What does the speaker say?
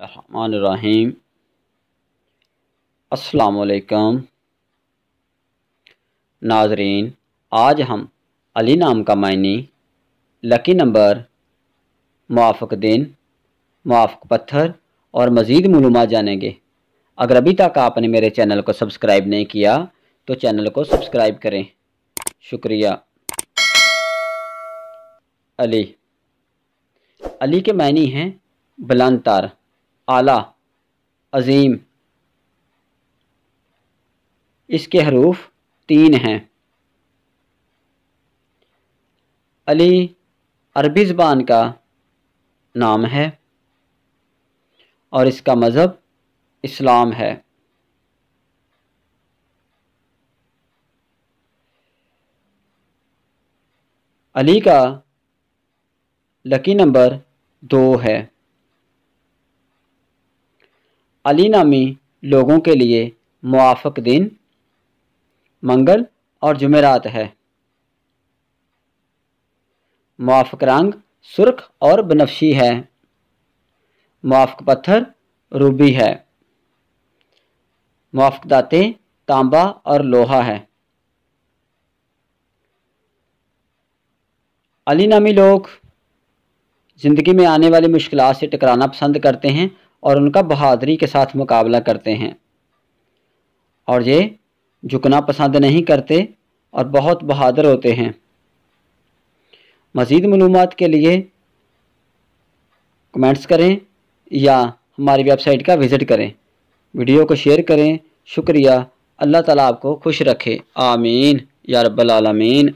रहीम अस्सलाम नाजरीन आज हम अली नाम का मायने लकी नंबर मुआफ़ दिन मुआफ़ पत्थर और मज़ीद मलूम जानेंगे अगर अभी तक आपने मेरे चैनल को सब्सक्राइब नहीं किया तो चैनल को सब्सक्राइब करें शुक्रिया अली अली के मायने हैं बुलंद तार आला अज़ीम इसके हरूफ तीन हैं अली अरबी ज़बान का नाम है और इसका मज़हब इस्लाम है अली का लकी नंबर दो है अली नामी लोगों के लिए मुआफ़ दिन मंगल और जुमेरात है मुआफ़ रंग सुर्ख और बनफशी है मुआफ़ पत्थर रूबी है मुआफ़ दाते तांबा और लोहा है अली नामी लोग ज़िंदगी में आने वाली मुश्किल से टकराना पसंद करते हैं और उनका बहादुरी के साथ मुकाबला करते हैं और ये झुकना पसंद नहीं करते और बहुत बहादुर होते हैं मज़ीद मलूम के लिए कमेंट्स करें या हमारी वेबसाइट का विज़िट करें वीडियो को शेयर करें शुक्रिया अल्लाह ताला आपको खुश रखे आमीन या रब्बल आलमीन